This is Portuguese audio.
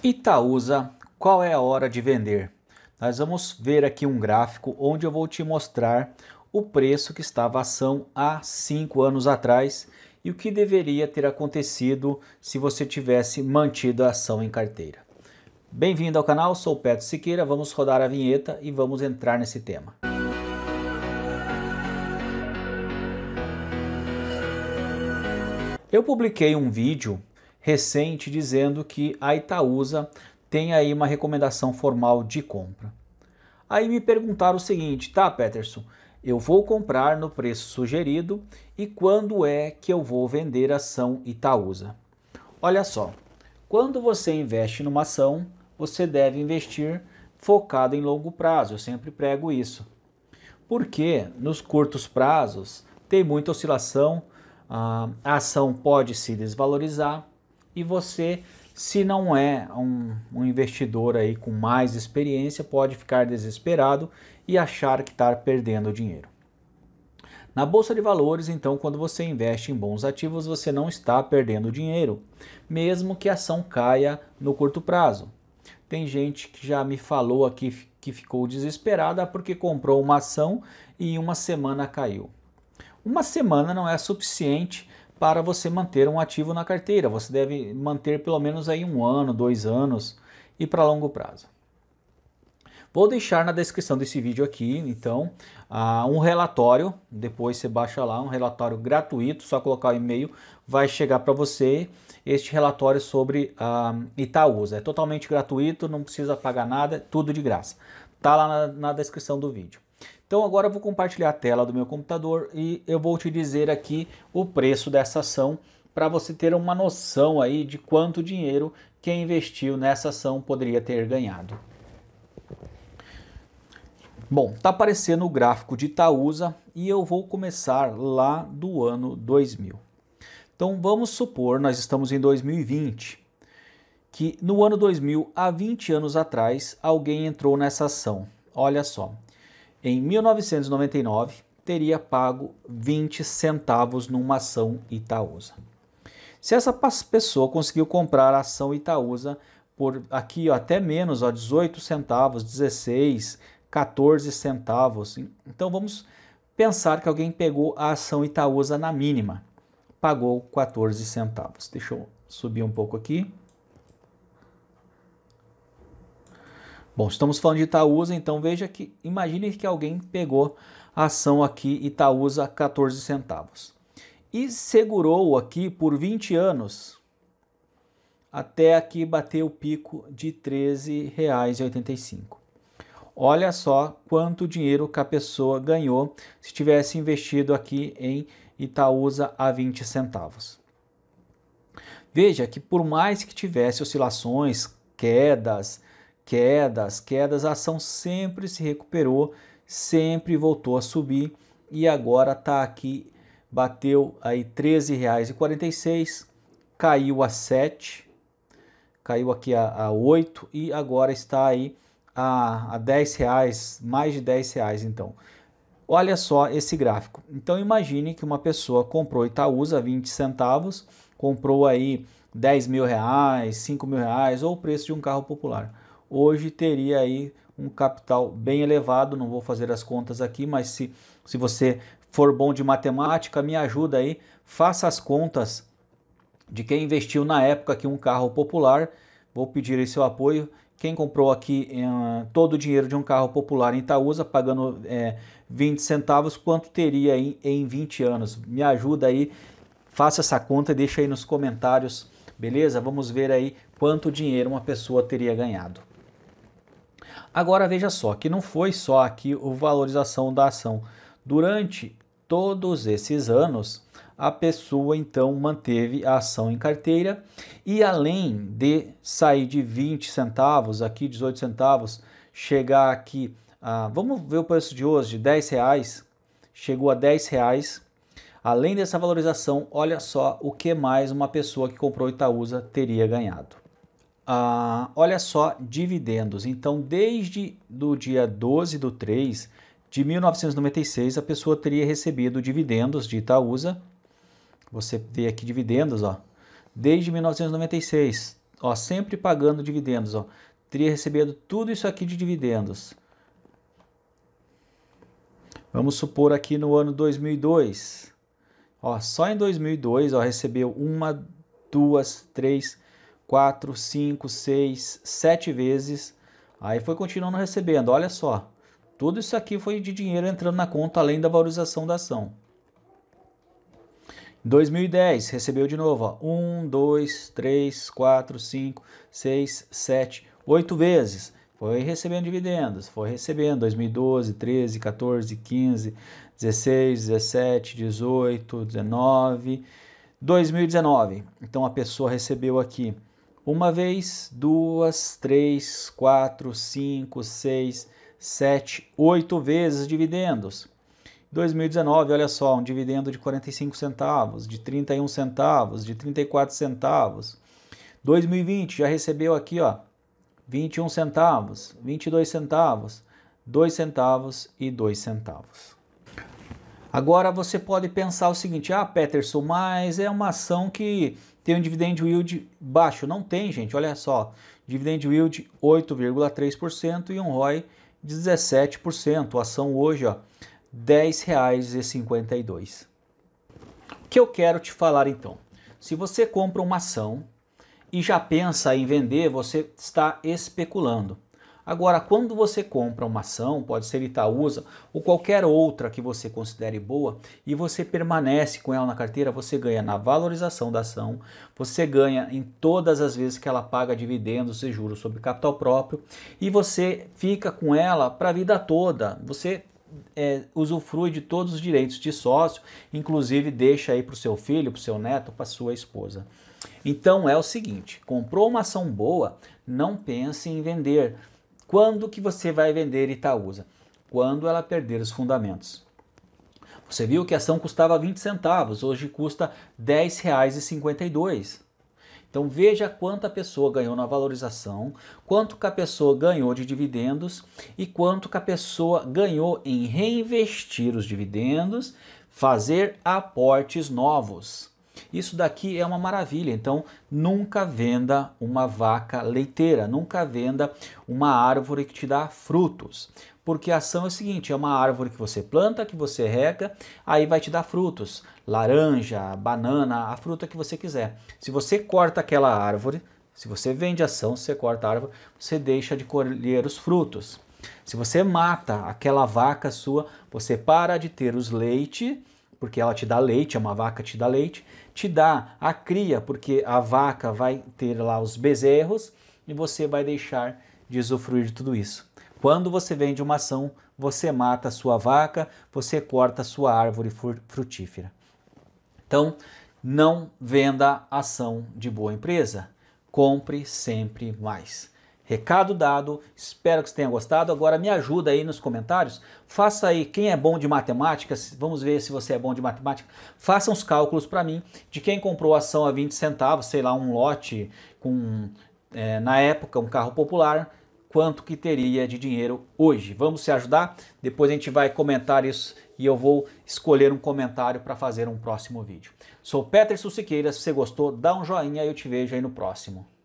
Itaúsa, qual é a hora de vender? Nós vamos ver aqui um gráfico onde eu vou te mostrar o preço que estava a ação há cinco anos atrás e o que deveria ter acontecido se você tivesse mantido a ação em carteira. Bem-vindo ao canal, sou o Petro Siqueira, vamos rodar a vinheta e vamos entrar nesse tema. Eu publiquei um vídeo recente dizendo que a Itaúsa tem aí uma recomendação formal de compra. Aí me perguntaram o seguinte, tá, Peterson, eu vou comprar no preço sugerido e quando é que eu vou vender a ação Itaúsa? Olha só, quando você investe numa ação, você deve investir focado em longo prazo, eu sempre prego isso. Porque nos curtos prazos tem muita oscilação, ah, a ação pode se desvalorizar, e você, se não é um, um investidor aí com mais experiência, pode ficar desesperado e achar que está perdendo dinheiro. Na bolsa de valores, então, quando você investe em bons ativos, você não está perdendo dinheiro, mesmo que a ação caia no curto prazo. Tem gente que já me falou aqui que ficou desesperada porque comprou uma ação e em uma semana caiu. Uma semana não é suficiente para você manter um ativo na carteira. Você deve manter pelo menos aí um ano, dois anos e para longo prazo. Vou deixar na descrição desse vídeo aqui, então, uh, um relatório. Depois você baixa lá, um relatório gratuito, só colocar o e-mail, vai chegar para você este relatório sobre uh, Itaúsa. É totalmente gratuito, não precisa pagar nada, tudo de graça. Tá lá na, na descrição do vídeo. Então agora eu vou compartilhar a tela do meu computador e eu vou te dizer aqui o preço dessa ação para você ter uma noção aí de quanto dinheiro quem investiu nessa ação poderia ter ganhado. Bom, tá aparecendo o gráfico de Itaúsa e eu vou começar lá do ano 2000. Então vamos supor, nós estamos em 2020, que no ano 2000, há 20 anos atrás, alguém entrou nessa ação. Olha só, em 1999 teria pago 20 centavos numa ação Itaúsa. Se essa pessoa conseguiu comprar a ação Itaúsa por aqui ó, até menos, ó, 18 centavos, 16, 14 centavos. Então vamos pensar que alguém pegou a ação Itaúsa na mínima, pagou 14 centavos. Deixa eu subir um pouco aqui. Bom, estamos falando de Itaúsa, então veja que imagine que alguém pegou a ação aqui Itaúsa 14 centavos e segurou aqui por 20 anos até aqui bater o pico de R$ 13,85. Olha só quanto dinheiro que a pessoa ganhou se tivesse investido aqui em Itaúsa a 20 centavos. Veja que por mais que tivesse oscilações, quedas, quedas, quedas, a ação sempre se recuperou, sempre voltou a subir e agora está aqui, bateu aí R$13,46, caiu a 7, caiu aqui a, a 8 e agora está aí a, a 10 reais, mais de 10 reais então. Olha só esse gráfico. Então imagine que uma pessoa comprou Itaúsa 20 centavos, comprou aí 10 mil reais, 5 mil reais ou o preço de um carro popular hoje teria aí um capital bem elevado, não vou fazer as contas aqui, mas se, se você for bom de matemática, me ajuda aí, faça as contas de quem investiu na época aqui um carro popular, vou pedir aí seu apoio, quem comprou aqui eh, todo o dinheiro de um carro popular em Itaúsa, pagando 20 eh, centavos, quanto teria em, em 20 anos? Me ajuda aí, faça essa conta e deixa aí nos comentários, beleza? Vamos ver aí quanto dinheiro uma pessoa teria ganhado. Agora veja só que não foi só aqui a valorização da ação. Durante todos esses anos, a pessoa então manteve a ação em carteira e além de sair de 20 centavos aqui 18 centavos, chegar aqui a, vamos ver o preço de hoje, de 10 reais, chegou a 10 reais. Além dessa valorização, olha só o que mais uma pessoa que comprou Itaúsa teria ganhado. Ah, olha só, dividendos. Então, desde do dia 12 do 3 de 1996, a pessoa teria recebido dividendos de Itaúsa. Você vê aqui dividendos, ó. Desde 1996, ó, sempre pagando dividendos, ó. Teria recebido tudo isso aqui de dividendos. Vamos supor aqui no ano 2002. Ó, só em 2002, ó, recebeu uma, duas, três, 4, 5, 6, 7 vezes. Aí foi continuando recebendo. Olha só, tudo isso aqui foi de dinheiro entrando na conta além da valorização da ação. Em 2010, recebeu de novo, 1, 2, 3, 4, 5, 6, 7, 8 vezes. Foi recebendo dividendos, foi recebendo 2012, 13, 14, 15, 16, 17, 18, 19, 2019. Então a pessoa recebeu aqui uma vez, duas, três, quatro, cinco, seis, sete, oito vezes dividendos. 2019, olha só, um dividendo de 45 centavos, de 31 centavos, de 34 centavos. 2020 já recebeu aqui, ó, 21 centavos, 22 centavos, 2 centavos e 2 centavos. Agora você pode pensar o seguinte: ah, Peterson, mas é uma ação que tem um dividend yield baixo. Não tem, gente, olha só. Dividend yield 8,3% e um ROI de 17%. A ação hoje, ó, R$ O que eu quero te falar então? Se você compra uma ação e já pensa em vender, você está especulando. Agora, quando você compra uma ação, pode ser Itaúsa ou qualquer outra que você considere boa, e você permanece com ela na carteira, você ganha na valorização da ação, você ganha em todas as vezes que ela paga dividendos e juros sobre capital próprio, e você fica com ela para a vida toda. Você é, usufrui de todos os direitos de sócio, inclusive deixa aí para o seu filho, para o seu neto, para sua esposa. Então é o seguinte: comprou uma ação boa, não pense em vender. Quando que você vai vender Itaúsa? Quando ela perder os fundamentos. Você viu que a ação custava 20 centavos, hoje custa e 52. Então veja quanto a pessoa ganhou na valorização, quanto que a pessoa ganhou de dividendos e quanto que a pessoa ganhou em reinvestir os dividendos, fazer aportes novos. Isso daqui é uma maravilha. Então, nunca venda uma vaca leiteira, nunca venda uma árvore que te dá frutos. Porque a ação é o seguinte: é uma árvore que você planta, que você rega, aí vai te dar frutos. Laranja, banana, a fruta que você quiser. Se você corta aquela árvore, se você vende ação, se você corta a árvore, você deixa de colher os frutos. Se você mata aquela vaca sua, você para de ter os leite, porque ela te dá leite, é uma vaca que te dá leite, te dá a cria, porque a vaca vai ter lá os bezerros e você vai deixar de usufruir de tudo isso. Quando você vende uma ação, você mata a sua vaca, você corta a sua árvore frutífera. Então, não venda ação de boa empresa. Compre sempre mais. Recado dado, espero que você tenha gostado. Agora me ajuda aí nos comentários. Faça aí quem é bom de matemática, vamos ver se você é bom de matemática. Faça uns cálculos para mim de quem comprou ação a 20 centavos, sei lá, um lote com é, na época um carro popular, quanto que teria de dinheiro hoje. Vamos se ajudar? Depois a gente vai comentar isso e eu vou escolher um comentário para fazer um próximo vídeo. Sou Peterson Siqueira, se você gostou, dá um joinha e eu te vejo aí no próximo.